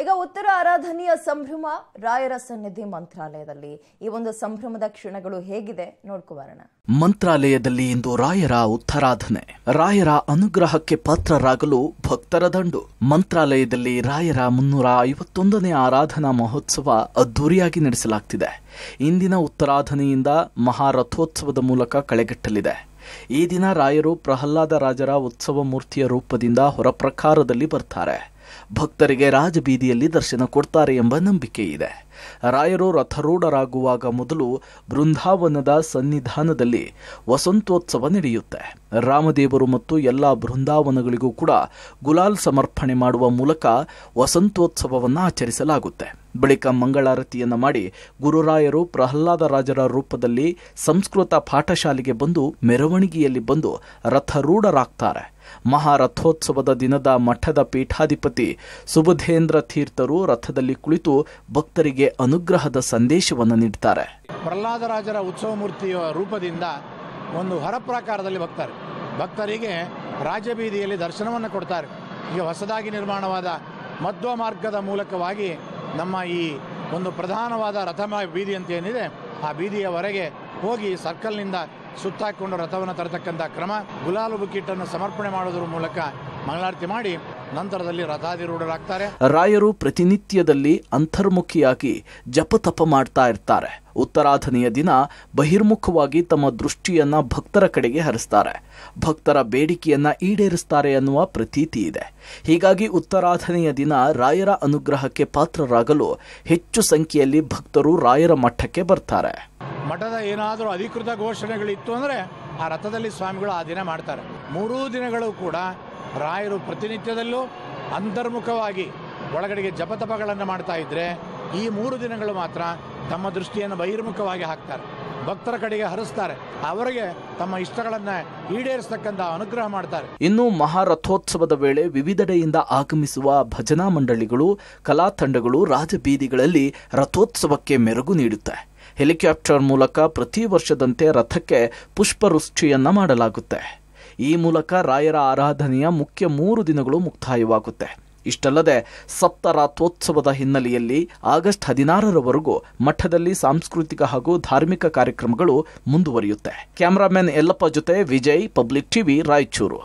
ಈಗ ಉತ್ತರ ಆರಾಧನೆಯ ಸಂಭ್ರಮ ರಾಯರ ಸನ್ನಿಧಿ ಮಂತ್ರಾಲಯದಲ್ಲಿ ಈ ಒಂದು ಸಂಭ್ರಮದ ಕ್ಷಣಗಳು ಹೇಗಿದೆ ನೋಡ್ಕೋಬಾರಣ ಮಂತ್ರಾಲಯದಲ್ಲಿ ಇಂದು ರಾಯರ ಉತ್ತರಾಧನೆ ರಾಯರ ಅನುಗ್ರಹಕ್ಕೆ ಪಾತ್ರರಾಗಲು ಭಕ್ತರ ದಂಡು ಮಂತ್ರಾಲಯದಲ್ಲಿ ರಾಯರ ಮುನ್ನೂರ ಐವತ್ತೊಂದನೇ ಆರಾಧನಾ ಮಹೋತ್ಸವ ಅದ್ದೂರಿಯಾಗಿ ನಡೆಸಲಾಗ್ತಿದೆ ಇಂದಿನ ಉತ್ತರಾಧನೆಯಿಂದ ಮಹಾರಥೋತ್ಸವದ ಮೂಲಕ ಕಳೆಗಟ್ಟಲಿದೆ ಈ ದಿನ ರಾಯರು ಪ್ರಹ್ಲಾದ ರಾಜರ ಉತ್ಸವ ಮೂರ್ತಿಯ ರೂಪದಿಂದ ಹೊರಪ್ರಕಾರದಲ್ಲಿ ಬರ್ತಾರೆ ಭಕ್ತರಿಗೆ ರಾಜಬೀದಿಯಲ್ಲಿ ದರ್ಶನ ಕೊಡ್ತಾರೆ ಎಂಬ ನಂಬಿಕೆ ಇದೆ ರಾಯರು ರಥರೂಢರಾಗುವಾಗ ಮೊದಲು ಬೃಂದಾವನದ ಸನ್ನಿಧಾನದಲ್ಲಿ ವಸಂತೋತ್ಸವ ನಡೆಯುತ್ತೆ ರಾಮದೇವರು ಮತ್ತು ಎಲ್ಲ ಬೃಂದಾವನಗಳಿಗೂ ಕೂಡ ಗುಲಾಲ್ ಸಮರ್ಪಣೆ ಮಾಡುವ ಮೂಲಕ ವಸಂತೋತ್ಸವವನ್ನು ಆಚರಿಸಲಾಗುತ್ತೆ ಬಳಿಕ ಮಂಗಳಾರತಿಯನ್ನು ಮಾಡಿ ಗುರುರಾಯರು ಪ್ರಹ್ಲಾದ ರಾಜರ ರೂಪದಲ್ಲಿ ಸಂಸ್ಕೃತ ಪಾಠಶಾಲೆಗೆ ಬಂದು ಮೆರವಣಿಗೆಯಲ್ಲಿ ಬಂದು ರಥರೂಢರಾಗ್ತಾರೆ ಮಹಾರಥೋತ್ಸವದ ದಿನದ ಮಠದ ಪೀಠಾಧಿಪತಿ ಸುಬುಧೇಂದ್ರ ತೀರ್ಥರು ರಥದಲ್ಲಿ ಕುಳಿತು ಭಕ್ತರಿಗೆ ಅನುಗ್ರಹದ ಸಂದೇಶವನ್ನು ನೀಡುತ್ತಾರೆ ಪ್ರಹ್ಲಾದರಾಜರ ಉತ್ಸವ ಮೂರ್ತಿಯ ರೂಪದಿಂದ ಒಂದು ಹೊರಪ್ರಾಕಾರದಲ್ಲಿ ಭಕ್ತಾರೆ ಭಕ್ತರಿಗೆ ರಾಜಬೀದಿಯಲ್ಲಿ ದರ್ಶನವನ್ನು ಕೊಡ್ತಾರೆ ಈಗ ಹೊಸದಾಗಿ ನಿರ್ಮಾಣವಾದ ಮಧ್ವ ಮಾರ್ಗದ ಮೂಲಕವಾಗಿ ನಮ್ಮ ಈ ಒಂದು ಪ್ರಧಾನವಾದ ರಥ ಬೀದಿ ಅಂತ ಏನಿದೆ ಆ ಬೀದಿಯವರೆಗೆ ಹೋಗಿ ಸರ್ಕಲ್ನಿಂದ ಸುತ್ತಾಕೊಂಡು ರಥವನ್ನು ತರತಕ್ಕಂಥ ಕ್ರಮ ಗುಲಾಲು ಬುಕ್ಕಿಟ್ಟನ್ನು ಸಮರ್ಪಣೆ ಮಾಡೋದ್ರ ಮೂಲಕ ಮಂಗಳಾರತಿ ಮಾಡಿ ನಂತರದಲ್ಲಿ ರಥಾದಿರೂಢರಾಗ್ತಾರೆ ರಾಯರು ಪ್ರತಿನಿತ್ಯದಲ್ಲಿ ಅಂತರ್ಮುಖಿಯಾಗಿ ಜಪತಪ ಮಾಡ್ತಾ ಇರ್ತಾರೆ ಉತ್ತರಾಧನೆಯ ದಿನ ಬಹಿರ್ಮುಖವಾಗಿ ತಮ್ಮ ದೃಷ್ಟಿಯನ್ನ ಭಕ್ತರ ಕಡೆಗೆ ಹರಿಸ್ತಾರೆ ಭಕ್ತರ ಬೇಡಿಕೆಯನ್ನ ಈಡೇರಿಸ್ತಾರೆ ಅನ್ನುವ ಪ್ರತೀತಿ ಇದೆ ಹೀಗಾಗಿ ಉತ್ತರಾಧನೆಯ ದಿನ ರಾಯರ ಅನುಗ್ರಹಕ್ಕೆ ಪಾತ್ರರಾಗಲು ಹೆಚ್ಚು ಸಂಖ್ಯೆಯಲ್ಲಿ ಭಕ್ತರು ರಾಯರ ಮಠಕ್ಕೆ ಬರ್ತಾರೆ ಮಠದ ಏನಾದರೂ ಅಧಿಕೃತ ಘೋಷಣೆಗಳಿತ್ತು ಅಂದರೆ ಆ ರಥದಲ್ಲಿ ಸ್ವಾಮಿಗಳು ಆ ದಿನ ಮಾಡ್ತಾರೆ ಮೂರೂ ದಿನಗಳು ಕೂಡ ರಾಯರು ಪ್ರತಿನಿತ್ಯದಲ್ಲೂ ಅಂತರ್ಮುಖವಾಗಿ ಒಳಗಡೆಗೆ ಜಪತಪಗಳನ್ನು ಮಾಡ್ತಾ ಇದ್ದರೆ ಈ ಮೂರು ದಿನಗಳು ಮಾತ್ರ ತಮ್ಮ ದೃಷ್ಟಿಯನ್ನು ಬಹಿರ್ಮುಖವಾಗಿ ಹಾಕ್ತಾರೆ ಭಕ್ತರ ಕಡೆಗೆ ಹರಿಸ್ತಾರೆ ಅವರಿಗೆ ತಮ್ಮ ಇಷ್ಟಗಳನ್ನು ಈಡೇರಿಸತಕ್ಕಂಥ ಅನುಗ್ರಹ ಮಾಡ್ತಾರೆ ಇನ್ನು ಮಹಾರಥೋತ್ಸವದ ವೇಳೆ ವಿವಿಧೆಡೆಯಿಂದ ಆಗಮಿಸುವ ಭಜನಾ ಮಂಡಳಿಗಳು ಕಲಾ ತಂಡಗಳು ರಾಜಬೀದಿಗಳಲ್ಲಿ ರಥೋತ್ಸವಕ್ಕೆ ಮೆರುಗು ನೀಡುತ್ತೆ ಹೆಲಿಕಾಪ್ಟರ್ ಮೂಲಕ ಪ್ರತಿ ವರ್ಷದಂತೆ ರಥಕ್ಕೆ ಪುಷ್ಪವೃಷ್ಟಿಯನ್ನ ಮಾಡಲಾಗುತ್ತೆ ಈ ಮೂಲಕ ರಾಯರ ಆರಾಧನೆಯ ಮುಖ್ಯ ಮೂರು ದಿನಗಳು ಮುಕ್ತಾಯವಾಗುತ್ತೆ ಇಷ್ಟಲ್ಲದೆ ಸಪ್ತರಾತ್ರೋತ್ಸವದ ಹಿನ್ನೆಲೆಯಲ್ಲಿ ಆಗಸ್ಟ್ ಹದಿನಾರರವರೆಗೂ ಮಠದಲ್ಲಿ ಸಾಂಸ್ಕೃತಿಕ ಹಾಗೂ ಧಾರ್ಮಿಕ ಕಾರ್ಯಕ್ರಮಗಳು ಮುಂದುವರಿಯುತ್ತೆ ಕ್ಯಾಮರಾಮನ್ ಎಲ್ಲಪ್ಪ ಜೊತೆ ವಿಜಯ್ ಪಬ್ಲಿಕ್ ಟಿವಿ ರಾಯಚೂರು